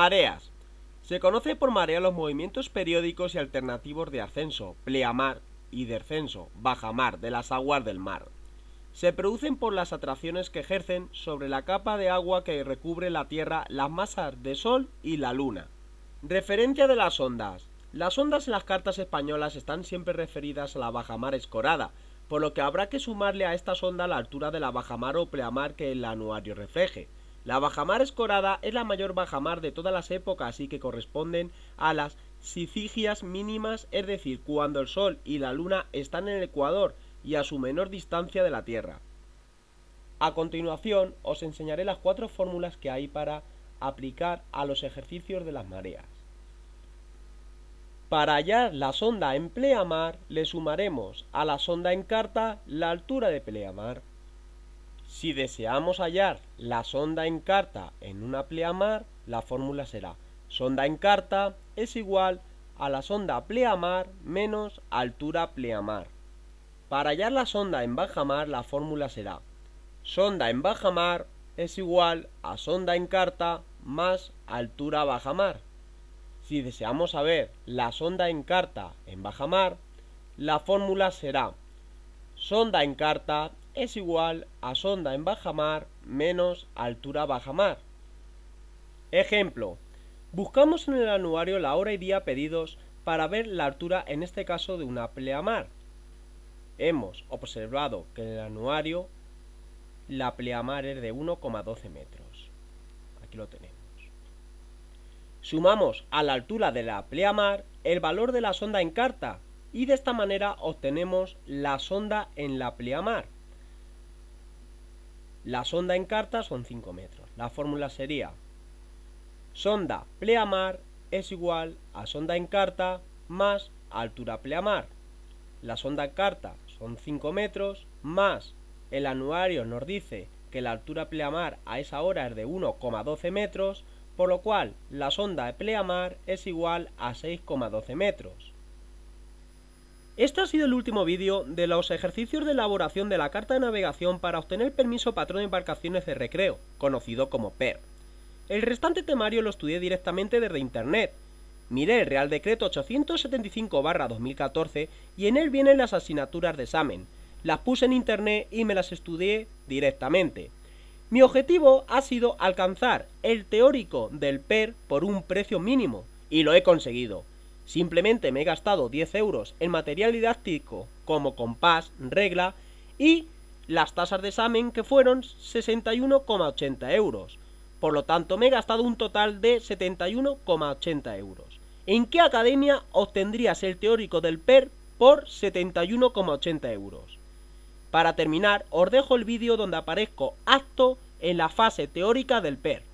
Mareas. Se conoce por marea los movimientos periódicos y alternativos de ascenso, pleamar y descenso, bajamar, de las aguas del mar. Se producen por las atracciones que ejercen sobre la capa de agua que recubre la Tierra las masas de Sol y la Luna. Referencia de las ondas. Las ondas en las cartas españolas están siempre referidas a la bajamar escorada, por lo que habrá que sumarle a esta onda la altura de la bajamar o pleamar que el anuario refleje. La bajamar escorada es la mayor bajamar de todas las épocas y que corresponden a las sicigias mínimas, es decir, cuando el Sol y la Luna están en el ecuador y a su menor distancia de la Tierra. A continuación os enseñaré las cuatro fórmulas que hay para aplicar a los ejercicios de las mareas. Para hallar la sonda en pleamar le sumaremos a la sonda en carta la altura de pleamar. Si deseamos hallar la sonda en carta en una pleamar, la fórmula será sonda en carta es igual a la sonda pleamar menos altura pleamar. Para hallar la sonda en baja mar, la fórmula será sonda en baja mar es igual a sonda en carta más altura baja mar. Si deseamos saber la sonda en carta en baja mar, la fórmula será sonda en carta es igual a sonda en baja mar menos altura baja mar Ejemplo, buscamos en el anuario la hora y día pedidos para ver la altura en este caso de una pleamar. Hemos observado que en el anuario la pleamar es de 1,12 metros. Aquí lo tenemos. Sumamos a la altura de la pleamar el valor de la sonda en carta y de esta manera obtenemos la sonda en la pleamar. La sonda en carta son 5 metros. La fórmula sería sonda pleamar es igual a sonda en carta más altura pleamar. La sonda en carta son 5 metros más el anuario nos dice que la altura pleamar a esa hora es de 1,12 metros, por lo cual la sonda de pleamar es igual a 6,12 metros. Este ha sido el último vídeo de los ejercicios de elaboración de la carta de navegación para obtener permiso patrón de embarcaciones de recreo, conocido como PER. El restante temario lo estudié directamente desde internet. Miré el Real Decreto 875-2014 y en él vienen las asignaturas de examen. Las puse en internet y me las estudié directamente. Mi objetivo ha sido alcanzar el teórico del PER por un precio mínimo, y lo he conseguido. Simplemente me he gastado 10 euros en material didáctico como compás, regla y las tasas de examen que fueron 61,80 euros. Por lo tanto, me he gastado un total de 71,80 euros. ¿En qué academia obtendrías el teórico del PER por 71,80 euros? Para terminar, os dejo el vídeo donde aparezco acto en la fase teórica del PER.